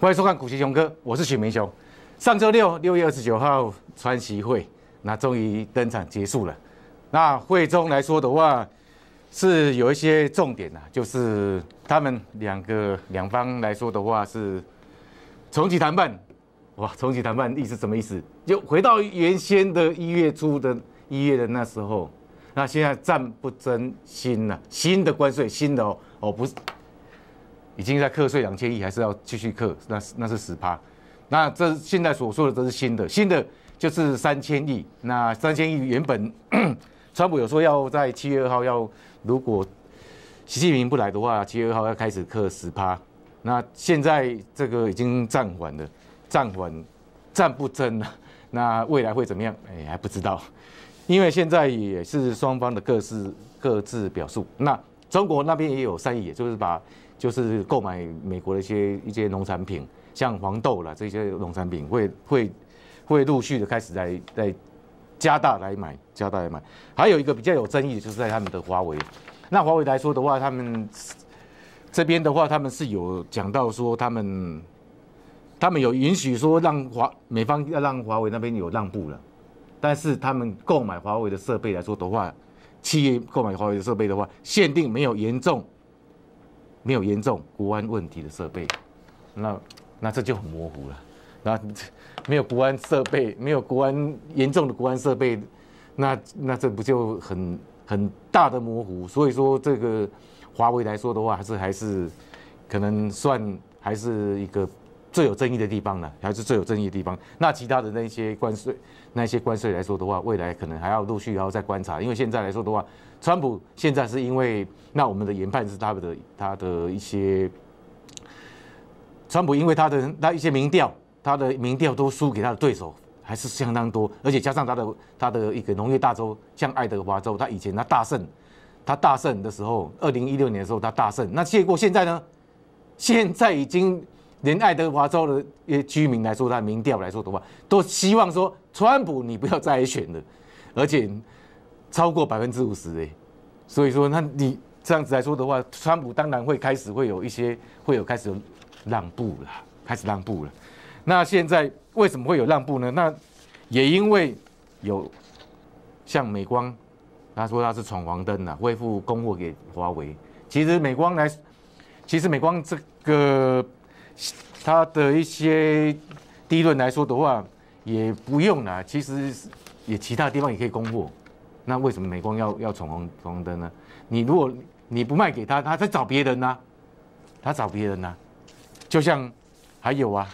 欢迎收看《股奇雄哥》，我是许明雄。上周六，六月二十九号川习会，那终于登场结束了。那会中来说的话，是有一些重点呐，就是他们两个两方来说的话是重启谈判。哇，重启谈判意思什么意思？就回到原先的一月初的一月的那时候，那现在暂不争新了，新的关税，新的哦哦不是。已经在课税两千亿，还是要继续课，那那是十趴。那这现在所说的都是新的，新的就是三千亿。那三千亿原本川普有说要在七月二号要，如果习近平不来的话，七月二号要开始课十趴。那现在这个已经暂缓了，暂缓，暂不增了。那未来会怎么样？哎，还不知道，因为现在也是双方的各自各自表述。那中国那边也有善意，也就是把。就是购买美国的一些一些农产品，像黄豆啦这些农产品会会会陆续的开始在在加大来买，加大来买。还有一个比较有争议，的就是在他们的华为。那华为来说的话，他们这边的话，他们是有讲到说他们他们有允许说让华美方要让华为那边有让步了，但是他们购买华为的设备来说的话，企业购买华为的设备的话，限定没有严重。没有严重国安问题的设备，那那这就很模糊了。那没有国安设备，没有国安严重的国安设备，那那这不就很很大的模糊？所以说，这个华为来说的话，还是还是可能算还是一个。最有争议的地方呢，还是最有争议的地方。那其他的那些关税，那些关税来说的话，未来可能还要陆续，还要再观察。因为现在来说的话，川普现在是因为那我们的研判是他的，他的一些川普，因为他的那一些民调，他的民调都输给他的对手，还是相当多。而且加上他的他的一个农业大州，像爱德华州，他以前他大胜，他大胜的时候，二零一六年的时候他大胜。那结果现在呢，现在已经。连爱德华州的居民来说，他民调来说的话，都希望说川普你不要再选了，而且超过百分之五十哎，所以说那你这样子来说的话，川普当然会开始会有一些会有开始让步了，开始让步了。那现在为什么会有让步呢？那也因为有像美光，他说他是闯黄灯了，恢复供货给华为。其实美光来，其实美光这个。它的一些低论来说的话，也不用啦。其实也其他地方也可以供货。那为什么美光要要闯红红灯呢？你如果你不卖给他，他在找别人呢？他找别人呢？就像还有啊，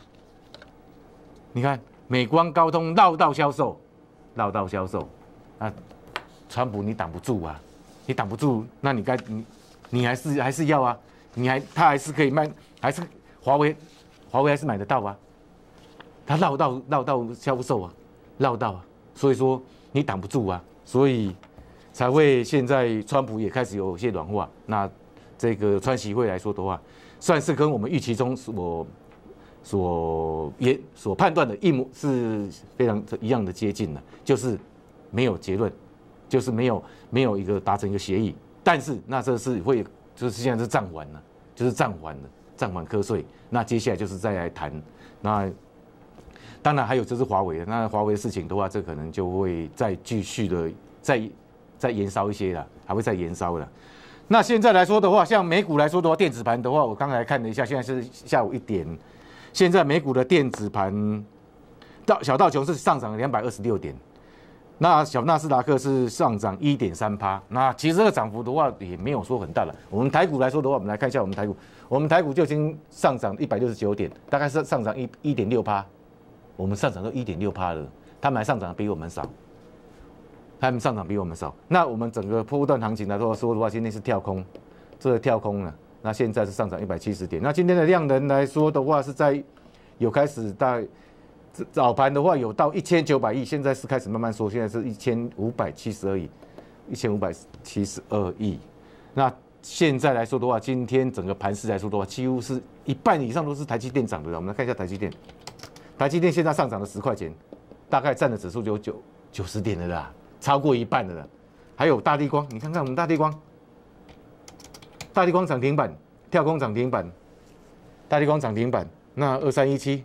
你看美光高通绕道销售，绕道销售那川普你挡不住啊，你挡不住，那你该你你还是还是要啊？你还他还是可以卖，还是。华为，华为还是买得到啊，他绕道绕道销售啊，绕道啊，所以说你挡不住啊，所以才会现在川普也开始有些软化。那这个川崎会来说的话，算是跟我们预期中所所也所判断的一模是非常一样的接近的，就是没有结论，就是没有没有一个达成一个协议，但是那这是会就是现在是暂缓了，就是暂缓了。暂缓课税，那接下来就是再来谈。那当然还有就是华为，那华为的事情的话，这可能就会再继续的再再延烧一些了，还会再延烧了。那现在来说的话，像美股来说的话，电子盘的话，我刚才看了一下，现在是下午一点，现在美股的电子盘到小道琼是上涨两百二十六点。那小纳斯达克是上涨一点三趴，那其实这个涨幅的话也没有说很大了。我们台股来说的话，我们来看一下我们台股，我们台股就已经上涨一百六十九点，大概是上涨一一点六趴，我们上涨到一点六趴了，他们还上涨比我们少，他们上涨比我们少。那我们整个波段行情来说的话，今天是跳空，这是跳空了。那现在是上涨一百七十点，那今天的量能来说的话是在有开始在。早盘的话有到一千九百亿，现在是开始慢慢缩，现在是一千五百七十二亿，一千五百七十二亿。那现在来说的话，今天整个盘市来说的话，几乎是一半以上都是台积电涨的啦。我们来看一下台积电，台积电现在上涨了十块钱，大概占的指数有九九十点的啦，超过一半的啦。还有大地光，你看看我们大地光，大地光涨停板，跳空涨停板，大地光涨停板，那二三一七。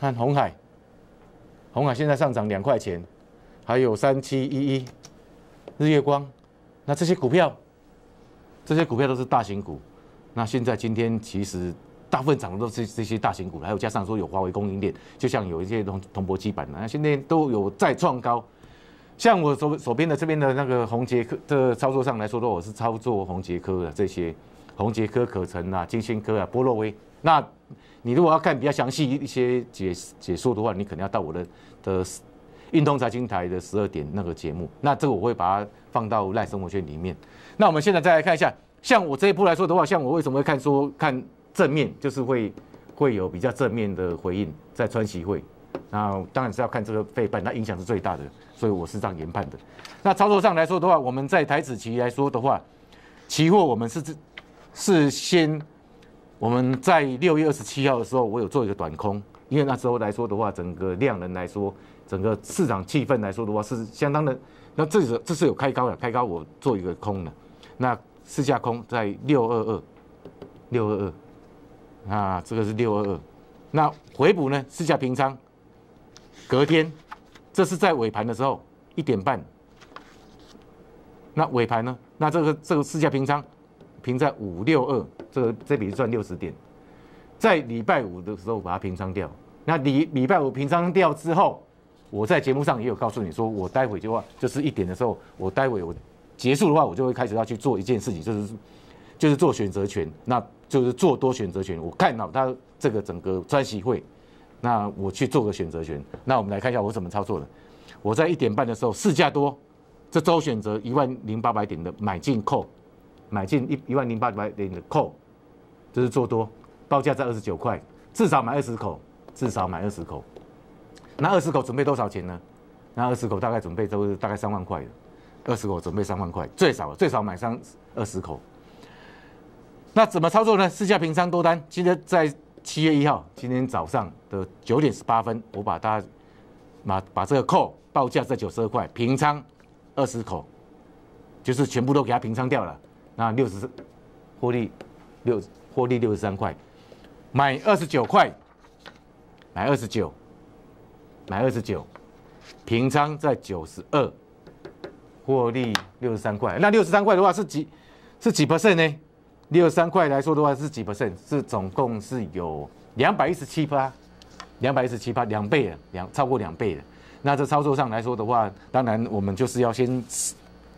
看红海，红海现在上涨两块钱，还有三七一一，日月光，那这些股票，这些股票都是大型股，那现在今天其实大部分涨的都是这些大型股，还有加上说有华为供应链，就像有一些铜铜箔基板啊，那现在都有再创高，像我手手边的这边的那个红杰科的操作上来说的话，我是操作红杰科的这些，红杰科可成啊，金星科啊，波洛威那。你如果要看比较详细一些解解说的话，你可能要到我的的运动财经台的十二点那个节目。那这个我会把它放到赖生活圈里面。那我们现在再来看一下，像我这一步来说的话，像我为什么会看说看正面，就是会会有比较正面的回应在川崎会。那当然是要看这个费半，那影响是最大的，所以我是这样研判的。那操作上来说的话，我们在台子期来说的话，期货我们是是先。我们在六月二十七号的时候，我有做一个短空，因为那时候来说的话，整个量能来说，整个市场气氛来说的话是相当的。那这是这是有开高的，开高我做一个空的，那试价空在六二二，六二二啊，这个是六二二。那回补呢？四价平仓，隔天这是在尾盘的时候一点半，那尾盘呢？那这个这个四价平仓。平在五六二，这个这笔赚六十点，在礼拜五的时候把它平仓掉。那礼礼拜五平仓掉之后，我在节目上也有告诉你说，我待会就话就是一点的时候，我待会我结束的话，我就会开始要去做一件事情，就是就是做选择权，那就是做多选择权。我看到他这个整个专席会，那我去做个选择权。那我们来看一下我怎么操作的。我在一点半的时候市价多，这周选择一万零八百点的买进扣。买进一一万零八百零的扣，就是做多，报价在二十九块，至少买二十口，至少买二十口。那二十口准备多少钱呢？那二十口大概准备都是大概三万块的，二十口准备三万块，最少最少买三二十口。那怎么操作呢？试下平仓多单。今天在七月一号，今天早上的九点十八分，我把大家把把这个扣报价在九十二块平仓二十口，就是全部都给它平仓掉了。那六十，获利六，获利六十三块，买二十九块，买二十九，买二十九，平仓在九十二，获利六十三块。那六十三块的话是几是几 percent 呢？六十三块来说的话是几 percent？是总共是有两百一十七趴，两百一十七趴，两倍了，两超过两倍了。那这操作上来说的话，当然我们就是要先，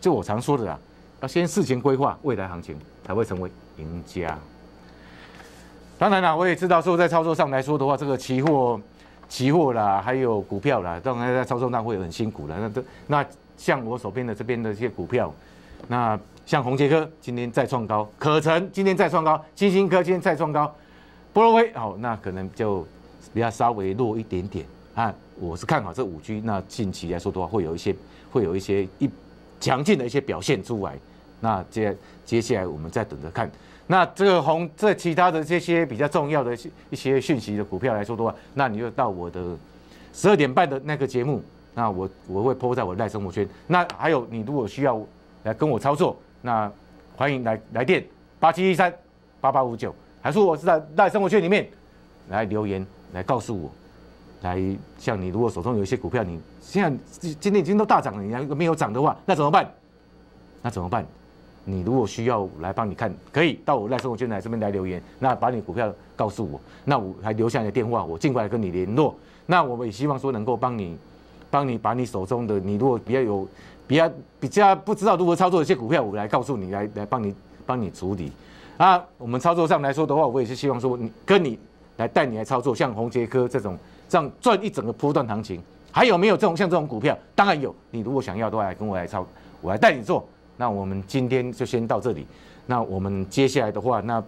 就我常说的啊。要先事前规划未来行情，才会成为赢家。当然啦，我也知道说，在操作上来说的话，这个期货、期货啦，还有股票啦，当然在操作上会很辛苦的。那这那像我手边的这边的一些股票，那像宏杰科今天再创高，可成今天再创高，新星科今天再创高，波罗威哦，那可能就比较稍微弱一点点啊。我是看好这五 G，那近期来说的话，会有一些会有一些一。强劲的一些表现出来，那接接下来我们再等着看。那这个红这其他的这些比较重要的些一些讯息的股票来说的话，那你就到我的十二点半的那个节目，那我我会铺在我的赖生活圈。那还有你如果需要来跟我操作，那欢迎来来电八七一三八八五九，还是我是在赖生活圈里面来留言来告诉我。来，像你如果手中有一些股票，你现在今天已经都大涨了，你如果没有涨的话，那怎么办？那怎么办？你如果需要来帮你看，可以到我赖生武俊来这边来留言，那把你股票告诉我，那我还留下你的电话，我尽快跟你联络。那我们也希望说能够帮你，帮你把你手中的，你如果比较有比较比较不知道如何操作一些股票，我来告诉你，来来帮你帮你处理。啊，我们操作上来说的话，我也是希望说你跟你。来带你来操作，像洪杰科这种，这样赚一整个波段行情，还有没有这种像这种股票？当然有，你如果想要都来跟我来操，我来带你做。那我们今天就先到这里。那我们接下来的话，那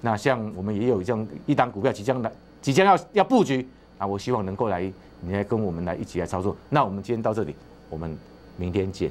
那像我们也有这样一档股票即将来，即将要要布局啊，我希望能够来，来跟我们来一起来操作。那我们今天到这里，我们明天见。